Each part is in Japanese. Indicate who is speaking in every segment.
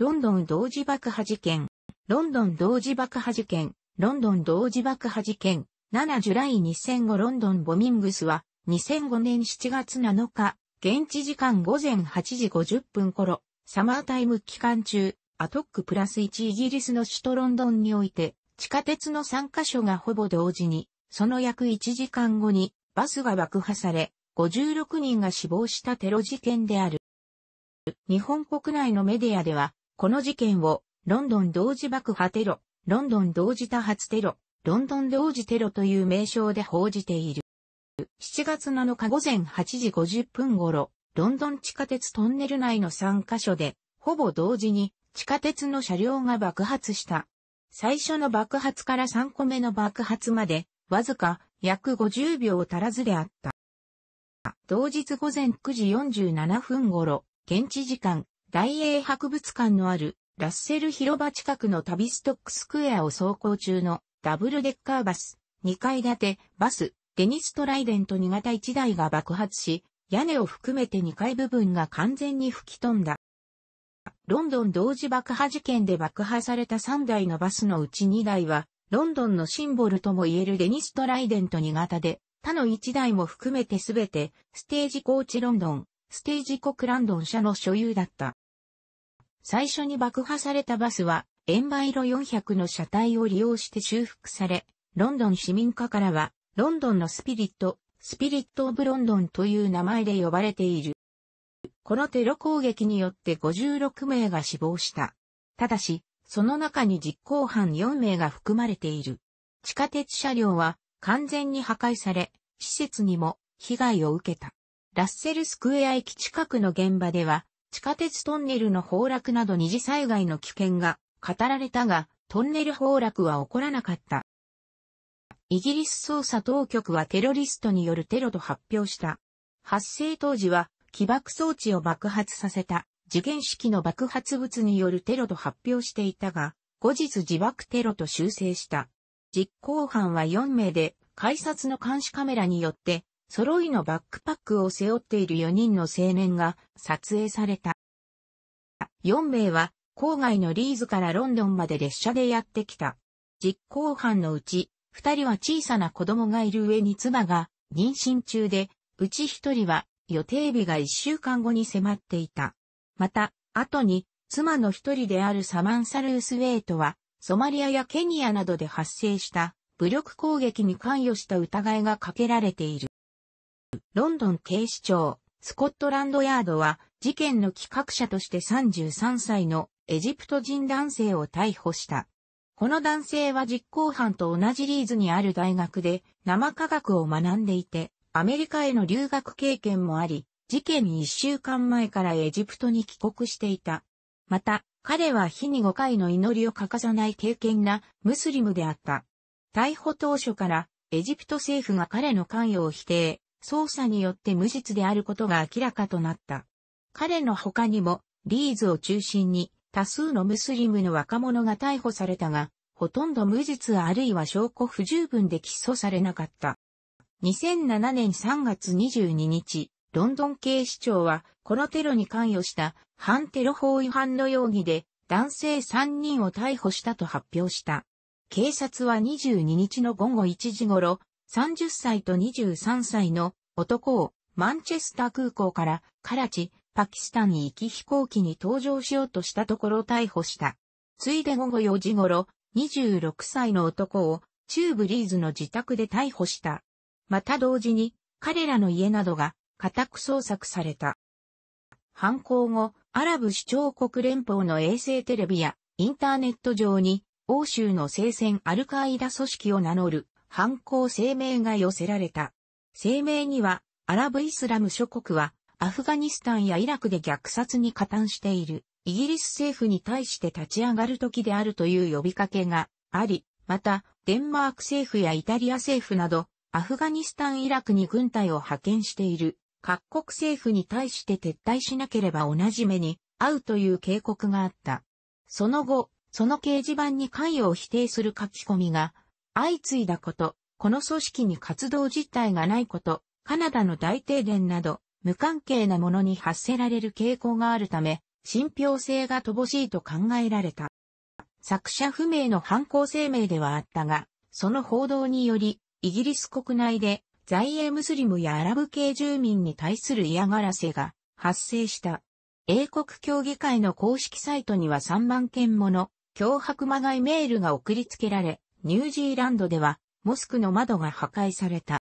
Speaker 1: ロンドン同時爆破事件、ロンドン同時爆破事件、ロンドン同時爆破事件、7ジュライ2005ロンドンボミングスは、2005年7月7日、現地時間午前8時50分頃、サマータイム期間中、アトックプラス1イギリスの首都ロンドンにおいて、地下鉄の3カ所がほぼ同時に、その約1時間後に、バスが爆破され、56人が死亡したテロ事件である。日本国内のメディアでは、この事件を、ロンドン同時爆破テロ、ロンドン同時多発テロ、ロンドン同時テロという名称で報じている。7月7日午前8時50分頃、ロンドン地下鉄トンネル内の3カ所で、ほぼ同時に地下鉄の車両が爆発した。最初の爆発から3個目の爆発まで、わずか約50秒足らずであった。同日午前9時47分頃、現地時間大英博物館のあるラッセル広場近くのタビストックスクエアを走行中のダブルデッカーバス、2階建てバス、デニストライデント2型1台が爆発し、屋根を含めて2階部分が完全に吹き飛んだ。ロンドン同時爆破事件で爆破された3台のバスのうち2台は、ロンドンのシンボルとも言えるデニストライデント2型で、他の1台も含めてすべて、ステージコーチロンドン、ステージコクランドン社の所有だった。最初に爆破されたバスは、エンバイロ400の車体を利用して修復され、ロンドン市民課からは、ロンドンのスピリット、スピリット・オブ・ロンドンという名前で呼ばれている。このテロ攻撃によって56名が死亡した。ただし、その中に実行犯4名が含まれている。地下鉄車両は完全に破壊され、施設にも被害を受けた。ラッセルスクエア駅近くの現場では、地下鉄トンネルの崩落など二次災害の危険が語られたが、トンネル崩落は起こらなかった。イギリス捜査当局はテロリストによるテロと発表した。発生当時は起爆装置を爆発させた事件式の爆発物によるテロと発表していたが、後日自爆テロと修正した。実行犯は4名で、改札の監視カメラによって揃いのバックパックを背負っている4人の青年が撮影された。4名は郊外のリーズからロンドンまで列車でやってきた。実行犯のうち、2人は小さな子供がいる上に妻が妊娠中で、うち1人は予定日が1週間後に迫っていた。また、後に妻の1人であるサマンサ・ルースウェイトは、ソマリアやケニアなどで発生した武力攻撃に関与した疑いがかけられている。ロンドン警視庁、スコットランドヤードは、事件の企画者として33歳のエジプト人男性を逮捕した。この男性は実行犯と同じリーズにある大学で生科学を学んでいて、アメリカへの留学経験もあり、事件1週間前からエジプトに帰国していた。また、彼は日に5回の祈りを欠かさない敬虔なムスリムであった。逮捕当初からエジプト政府が彼の関与を否定、捜査によって無実であることが明らかとなった。彼の他にも、リーズを中心に多数のムスリムの若者が逮捕されたが、ほとんど無実あるいは証拠不十分で起訴されなかった。2007年3月22日、ロンドン警視庁は、このテロに関与した反テロ法違反の容疑で、男性3人を逮捕したと発表した。警察は22日の午後1時頃、30歳と23歳の男をマンチェスター空港からカラチ、パキスタンに行き飛行機に搭乗しようとしたところ逮捕した。ついで午後4時頃、26歳の男をチューブリーズの自宅で逮捕した。また同時に彼らの家などが家宅捜索された。犯行後、アラブ首長国連邦の衛星テレビやインターネット上に欧州の聖戦アルカイダ組織を名乗る犯行声明が寄せられた。声明には、アラブ・イスラム諸国は、アフガニスタンやイラクで虐殺に加担している、イギリス政府に対して立ち上がる時であるという呼びかけがあり、また、デンマーク政府やイタリア政府など、アフガニスタン・イラクに軍隊を派遣している各国政府に対して撤退しなければ同じ目に会うという警告があった。その後、その掲示板に関与を否定する書き込みが相次いだこと、この組織に活動実態がないこと、カナダの大停電など、無関係なものに発せられる傾向があるため、信憑性が乏しいと考えられた。作者不明の犯行声明ではあったが、その報道により、イギリス国内で在英ムスリムやアラブ系住民に対する嫌がらせが発生した。英国協議会の公式サイトには3万件もの脅迫まがいメールが送りつけられ、ニュージーランドでは、モスクの窓が破壊された。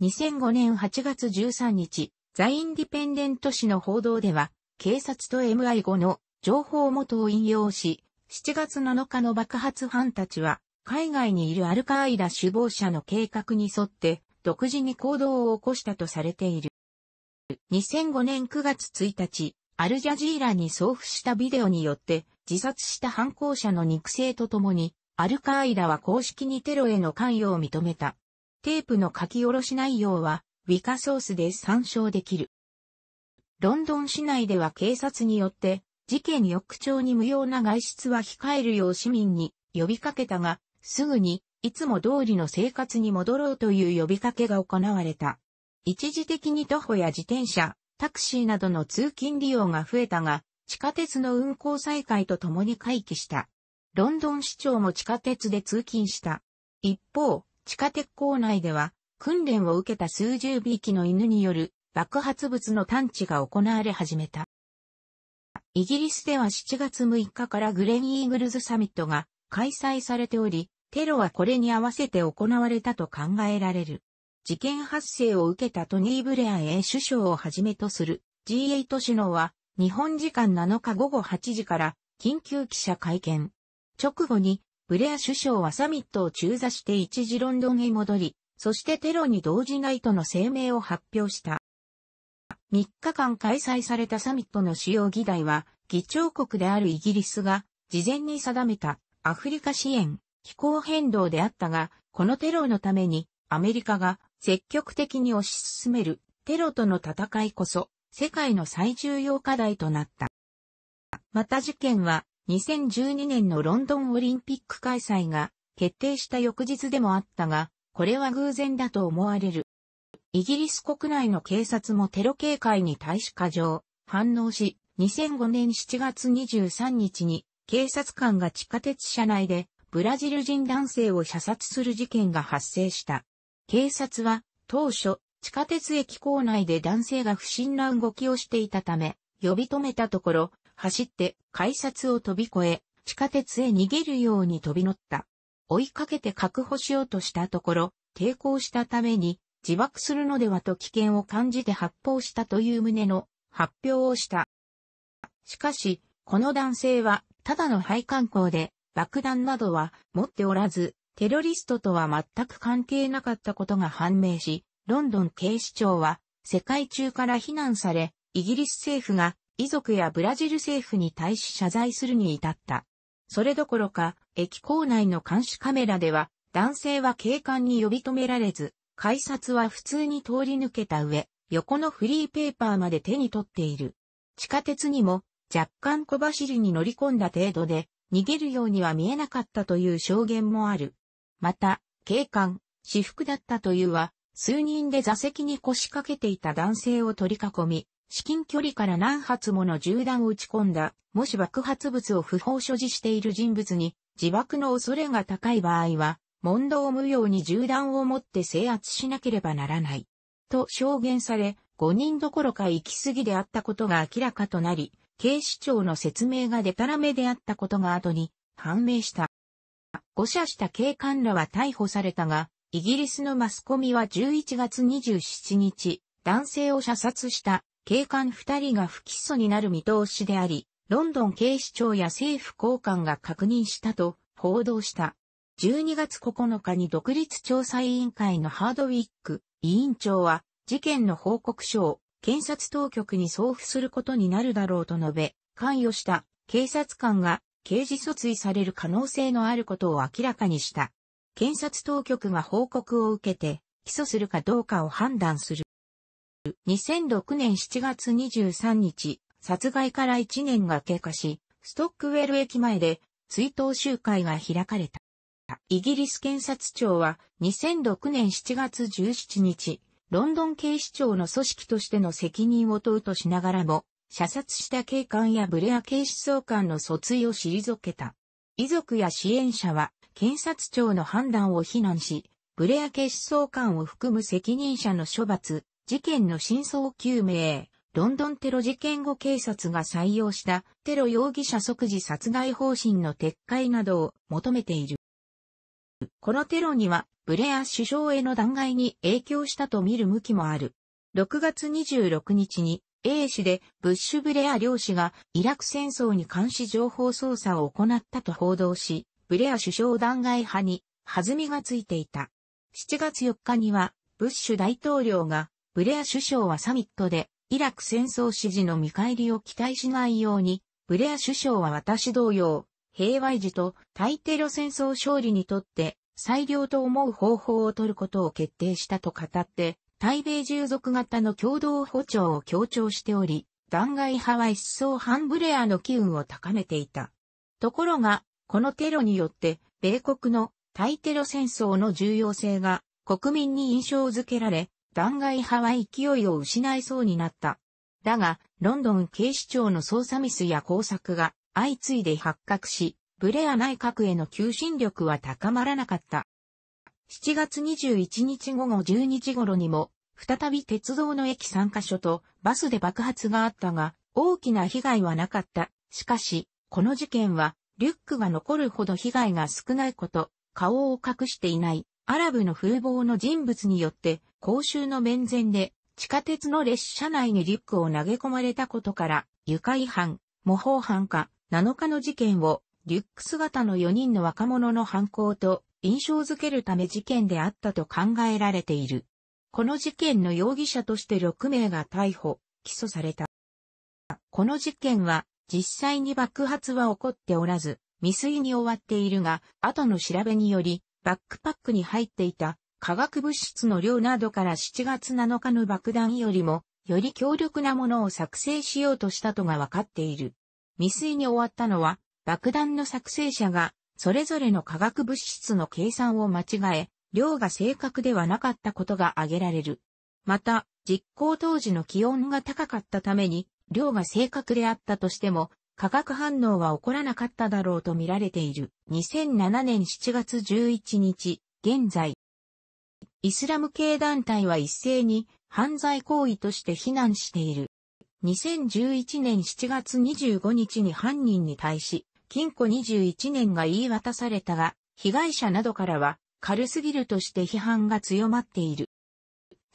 Speaker 1: 2005年8月13日、ザ・インディペンデント紙の報道では、警察と MI5 の情報元を引用し、7月7日の爆発犯たちは、海外にいるアルカーイラ首謀者の計画に沿って、独自に行動を起こしたとされている。2005年9月1日、アルジャジーラに送付したビデオによって、自殺した犯行者の肉声とともに、アルカーイダは公式にテロへの関与を認めた。テープの書き下ろし内容は、ウィカソースで参照できる。ロンドン市内では警察によって、事件翌朝に無用な外出は控えるよう市民に呼びかけたが、すぐに、いつも通りの生活に戻ろうという呼びかけが行われた。一時的に徒歩や自転車、タクシーなどの通勤利用が増えたが、地下鉄の運行再開とともに回帰した。ロンドン市長も地下鉄で通勤した。一方、地下鉄構内では、訓練を受けた数十匹の犬による爆発物の探知が行われ始めた。イギリスでは7月6日からグレンイーグルズサミットが開催されており、テロはこれに合わせて行われたと考えられる。事件発生を受けたトニー・ブレア A 首相をはじめとする G8 首脳は日本時間7日午後8時から緊急記者会見。直後に、ブレア首相はサミットを中座して一時ロンドンへ戻り、そしてテロに動じないとの声明を発表した。3日間開催されたサミットの主要議題は、議長国であるイギリスが事前に定めたアフリカ支援、気候変動であったが、このテロのためにアメリカが積極的に推し進めるテロとの戦いこそ世界の最重要課題となった。また事件は2012年のロンドンオリンピック開催が決定した翌日でもあったが、これは偶然だと思われる。イギリス国内の警察もテロ警戒に対し過剰、反応し、2005年7月23日に警察官が地下鉄車内でブラジル人男性を射殺する事件が発生した。警察は当初地下鉄駅構内で男性が不審な動きをしていたため呼び止めたところ走って改札を飛び越え、地下鉄へ逃げるように飛び乗った。追いかけて確保しようとしたところ、抵抗したために自爆するのではと危険を感じて発砲したという旨の発表をした。しかし、この男性はただの配管工で爆弾などは持っておらず、テロリストとは全く関係なかったことが判明し、ロンドン警視庁は世界中から非難され、イギリス政府が遺族やブラジル政府に対し謝罪するに至った。それどころか、駅構内の監視カメラでは、男性は警官に呼び止められず、改札は普通に通り抜けた上、横のフリーペーパーまで手に取っている。地下鉄にも若干小走りに乗り込んだ程度で、逃げるようには見えなかったという証言もある。また、警官、私服だったというは、数人で座席に腰掛けていた男性を取り囲み、至近距離から何発もの銃弾を撃ち込んだ、もし爆発物を不法所持している人物に自爆の恐れが高い場合は、問答無用に銃弾を持って制圧しなければならない。と証言され、5人どころか行き過ぎであったことが明らかとなり、警視庁の説明がデタラメであったことが後に判明した。誤射した警官らは逮捕されたが、イギリスのマスコミは11月27日、男性を射殺した警官二人が不起訴になる見通しであり、ロンドン警視庁や政府高官が確認したと報道した。12月9日に独立調査委員会のハードウィック委員長は事件の報告書を検察当局に送付することになるだろうと述べ、関与した警察官が刑事訴追される可能性のあることを明らかにした。検察当局が報告を受けて起訴するかどうかを判断する。る。2006年7月23日、殺害から1年が経過し、ストックウェル駅前で追悼集会が開かれた。イギリス検察庁は2006年7月17日、ロンドン警視庁の組織としての責任を問うとしながらも、射殺した警官やブレア警視総監の訴追を退けた。遺族や支援者は検察庁の判断を非難し、ブレア警視総監を含む責任者の処罰、事件の真相究明、ロンドンテロ事件後警察が採用したテロ容疑者即時殺害方針の撤回などを求めている。このテロにはブレア首相への弾劾に影響したと見る向きもある。6月26日に A 氏でブッシュ・ブレア両氏がイラク戦争に監視情報操作を行ったと報道し、ブレア首相弾劾派に弾みがついていた。7月4日にはブッシュ大統領がブレア首相はサミットで、イラク戦争支持の見返りを期待しないように、ブレア首相は私同様、平和維持と対テロ戦争勝利にとって最良と思う方法を取ることを決定したと語って、対米従属型の共同歩調を強調しており、弾劾派は一層反ブレアの機運を高めていた。ところが、このテロによって、米国の対テロ戦争の重要性が国民に印象づけられ、弾劾派は勢いを失いそうになった。だが、ロンドン警視庁の捜査ミスや工作が相次いで発覚し、ブレア内閣への求心力は高まらなかった。7月21日午後12時頃にも、再び鉄道の駅3カ所とバスで爆発があったが、大きな被害はなかった。しかし、この事件は、リュックが残るほど被害が少ないこと、顔を隠していない、アラブの風貌の人物によって、公衆の面前で地下鉄の列車内にリュックを投げ込まれたことから、床違反、模倣犯か、7日の事件を、リュック姿の4人の若者の犯行と印象づけるため事件であったと考えられている。この事件の容疑者として6名が逮捕、起訴された。この事件は実際に爆発は起こっておらず、未遂に終わっているが、後の調べにより、バックパックに入っていた化学物質の量などから7月7日の爆弾よりも、より強力なものを作成しようとしたとが分かっている。未遂に終わったのは、爆弾の作成者が、それぞれの化学物質の計算を間違え、量が正確ではなかったことが挙げられる。また、実行当時の気温が高かったために、量が正確であったとしても、化学反応は起こらなかっただろうと見られている。2007年7月11日、現在、イスラム系団体は一斉に犯罪行為として非難している。2011年7月25日に犯人に対し、禁錮21年が言い渡されたが、被害者などからは軽すぎるとして批判が強まっている。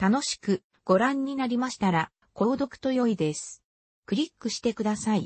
Speaker 1: 楽しくご覧になりましたら、購読と良いです。クリックしてください。